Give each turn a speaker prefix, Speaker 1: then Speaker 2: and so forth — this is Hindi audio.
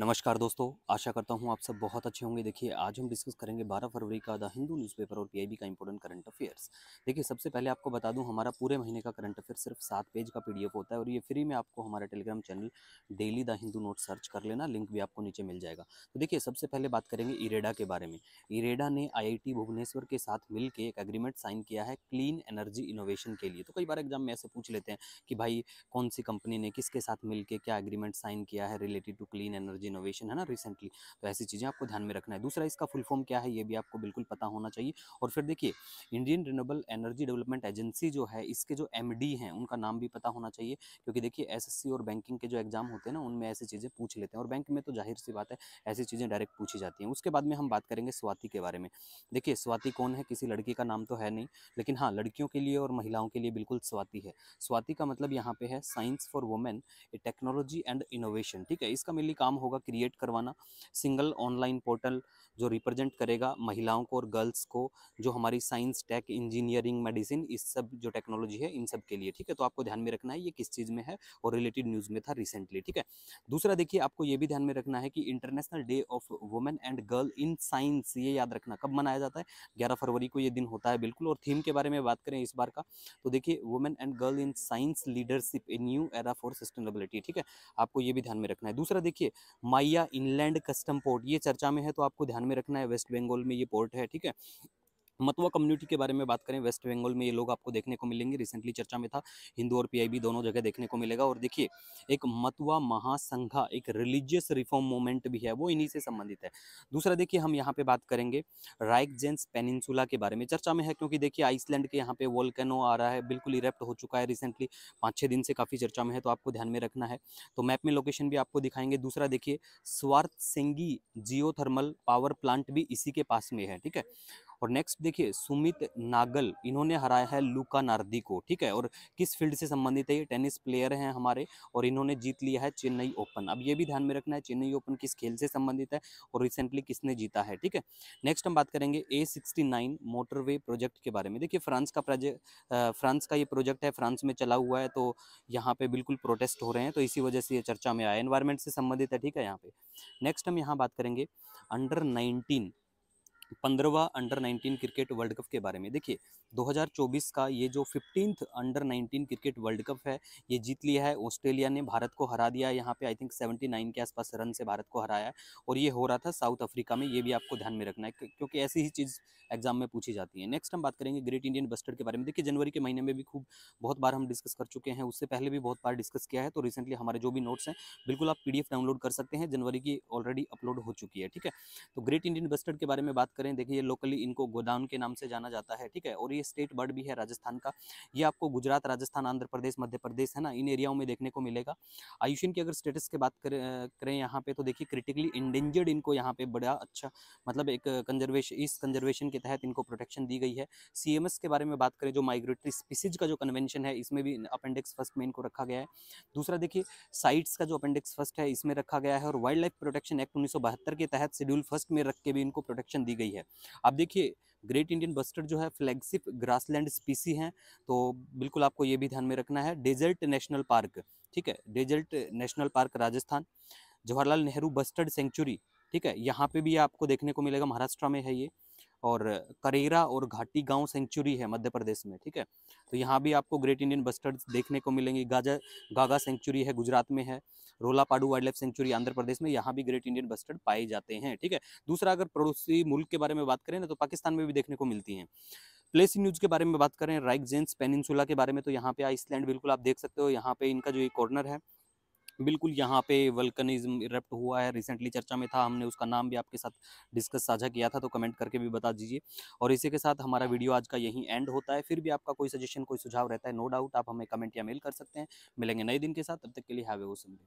Speaker 1: नमस्कार दोस्तों आशा करता हूँ आप सब बहुत अच्छे होंगे देखिए आज हम डिस्कस करेंगे 12 फरवरी का द हिंदू न्यूज़पेपर और पीआईबी का इंपॉर्टेंट करंट अफेयर्स देखिए सबसे पहले आपको बता दूं हमारा पूरे महीने का करंट अफेयर सिर्फ सात पेज का पीडीएफ होता है और ये फ्री में आपको हमारा Telegram channel daily the Hindu note search कर लेना लिंक भी आपको नीचे मिल जाएगा तो देखिए सबसे पहले बात करेंगे इरेडा के बारे में इरेडा ने आई भुवनेश्वर के साथ मिलकर एक एग्रीमेंट साइन किया है क्लीन एनर्जी इनोवेशन के लिए तो कई बार एग्जाम में ऐसे पूछ लेते हैं कि भाई कौन सी कंपनी ने किसके साथ मिलकर क्या एग्रीमेंट साइन किया है related to clean energy innovation है ना रिसेंटली तो ऐसी चीज़ें आपको ध्यान में रखना है दूसरा इसका फुल फॉर्म क्या है ये भी आपको बिल्कुल पता होना चाहिए और फिर देखिए Indian renewable energy development agency जो है इसके जो एम हैं उनका नाम भी पता होना चाहिए क्योंकि देखिए एस और बैंकिंग के जो एग्जाम होते हैं ना उनमें ऐसी चीज़ें पूछ लेते हैं और बैंक में तो जाहिर सी बात है ऐसी चीज़ें डायरेक्ट पूछी जाती हैं उसके बाद में हम बात करेंगे स्वाति के बारे में देखिए स्वाति कौन है किसी लड़की का नाम तो है नहीं लेकिन हाँ लड़कियों के लिए और महिलाओं के लिए बिल्कुल स्वाति है स्वाति का मतलब यहाँ पे है science for women technology and innovation ठीक है इसका मेनली काम हो होगा क्रिएट करवाना सिंगल ऑनलाइन पोर्टल जो रिप्रेजेंट करेगा महिलाओं को और गर्ल्स को जो हमारी साइंस टेक इंजीनियरिंग मेडिसिन इस सब जो टेक्नोलॉजी है इन सब के लिए ठीक है तो आपको ध्यान में रखना है ये किस चीज़ में है और रिलेटेड न्यूज़ में था रिसेंटली ठीक है दूसरा देखिए आपको ये भी ध्यान में रखना है कि international day of women and girl in science ये याद रखना कब मनाया जाता है ग्यारह फरवरी को ये दिन होता है बिल्कुल और थीम के बारे में बात करें इस बार का तो देखिए women and girl in science leadership a new era for sustainability ठीक है आपको ये भी ध्यान में रखना है दूसरा देखिए माइया इनलैंड कस्टम पोर्ट ये चर्चा में है तो आपको ध्यान में रखना है वेस्ट बंगाल में ये पोर्ट है ठीक है मतुआ कम्युनिटी के बारे में बात करें वेस्ट बंगाल में ये लोग आपको देखने को मिलेंगे रिसेंटली चर्चा में था हिंदू और पीआईबी दोनों जगह देखने को मिलेगा और देखिए एक मतुआ महासंघा एक रिलीजियस रिफॉर्म मूवमेंट भी है वो इन्हीं से संबंधित है दूसरा देखिए हम यहाँ पे बात करेंगे राइक जेंस पेनिनसुला के बारे में चर्चा में है क्योंकि देखिए आइसलैंड के यहाँ पे वोल्केनो आ रहा है बिल्कुल इरेप्ट हो चुका है रिसेंटली पाँच छः दिन से काफ़ी चर्चा में है तो आपको ध्यान में रखना है तो मैप में लोकेशन भी आपको दिखाएंगे दूसरा देखिए स्वार्थ सिंगी जियो पावर प्लांट भी इसी के पास में है ठीक है और नेक्स्ट देखिए सुमित नागल इन्होंने हराया है लुका नार्दी को ठीक है और किस फील्ड से संबंधित है ये टेनिस प्लेयर हैं हमारे और इन्होंने जीत लिया है चेन्नई ओपन अब ये भी ध्यान में रखना है चेन्नई ओपन किस खेल से संबंधित है और रिसेंटली किसने जीता है ठीक है नेक्स्ट हम बात करेंगे ए मोटरवे प्रोजेक्ट के बारे में देखिए फ्रांस का फ्रांस का ये प्रोजेक्ट है फ्रांस में चला हुआ है तो यहाँ पे बिल्कुल प्रोटेस्ट हो रहे हैं तो इसी वजह से ये चर्चा में आया एनवायरमेंट से संबंधित है ठीक है यहाँ पे नेक्स्ट हम यहाँ बात करेंगे अंडर नाइनटीन पंद्रहवा अंडर 19 क्रिकेट वर्ल्ड कप के बारे में देखिए 2024 का ये जो fifteen under 19 cricket world cup है ये जीत लिया है ऑस्ट्रेलिया ने भारत को हरा दिया यहाँ पे आई थिंक 79 के आसपास रन से भारत को हराया और ये हो रहा था साउथ अफ्रीका में ये भी आपको ध्यान में रखना है क्योंकि ऐसी ही चीज़ एग्जाम में पूछी जाती है नेक्स्ट हम बात करेंगे ग्रेट इंडियन बस्टर के बारे में देखिए जनवरी के महीने में भी खूब बहुत बार हम डिस्कस कर चुके हैं उससे पहले भी बहुत बार डिस्कस किया है तो रिसेंटली हमारे जो भी नोट्स हैं बिल्कुल आप पी डाउनलोड कर सकते हैं जनवरी की ऑलरेडी अपलोड हो चुकी है ठीक है तो ग्रेट इंडियन बस्टर के बारे में बात करें देखिए ये लोकली इनको गोदाम के नाम से जाना जाता है ठीक है और ये स्टेट बर्ड भी है राजस्थान का ये आपको गुजरात राजस्थान आंध्र प्रदेश मध्य प्रदेश है ना इन एरियाओं में देखने को मिलेगा आयुषिन की अगर स्टेटस की बात करें करें यहाँ पे तो देखिए क्रिटिकली इंडेंजर्ड इनको यहाँ पे बड़ा अच्छा मतलब एक कंजर्वेशन इस कंजर्वेशन के तहत इनको प्रोटेक्शन दी गई है सी के बारे में बात करें जो माइग्रेटरी स्पीसीज का जो कन्वेंशन है इसमें भी अपेंडिक्स फर्स्ट में इनको रखा गया है दूसरा देखिए साइट्स का जो अपेंडिक्स फर्स्ट है इसमें रखा गया है और वाइल्ड लाइफ प्रोटेक्शन एक्ट उन्नीस के तहत शेड्यूल फर्स्ट में रख के भी इनको प्रोटेक्शन दी गई गई है आप देखिए ग्रेट इंडियन बस्टर्ड जो है फ्लैगशिप ग्रासलैंड स्पीसी हैं तो बिल्कुल आपको ये भी ध्यान में रखना है डेजर्ट नेशनल पार्क ठीक है desert national park Rajasthan Jawaharlal Nehru bustard sanctuary ठीक है यहाँ पे भी आपको देखने को मिलेगा महाराष्ट्र में है ये और करेरा और घाटी गांव सेंचुरी है मध्य प्रदेश में ठीक है तो यहाँ भी आपको ग्रेट इंडियन बस्टर्ड देखने को मिलेंगी गाजा गागा सेंचुरी है गुजरात में है Rollapadu wildlife sanctuary Andhra Pradesh में यहाँ भी ग्रेट इंडियन बस्टर्ड पाए जाते हैं ठीक है दूसरा अगर पड़ोसी मुल्क के बारे में बात करें ना तो पाकिस्तान में भी देखने को मिलती हैं प्लेस न्यूज के बारे में बात करें राइक जेंस पेनिनसुला के बारे में तो यहाँ पे आइसलैंड बिल्कुल आप देख सकते हो यहाँ पे इनका जो ये कॉर्नर है बिल्कुल यहाँ पे वल्कनिज्म इरप्ट हुआ है रिसेंटली चर्चा में था हमने उसका नाम भी आपके साथ डिस्कस साझा किया था तो कमेंट करके भी बता दीजिए और इसी के साथ हमारा वीडियो आज का यहीं एंड होता है फिर भी आपका कोई सजेशन कोई सुझाव रहता है नो डाउट आप हमें कमेंट या मेल कर सकते हैं मिलेंगे नए दिन के साथ तब तक के लिए हैवे वो संडे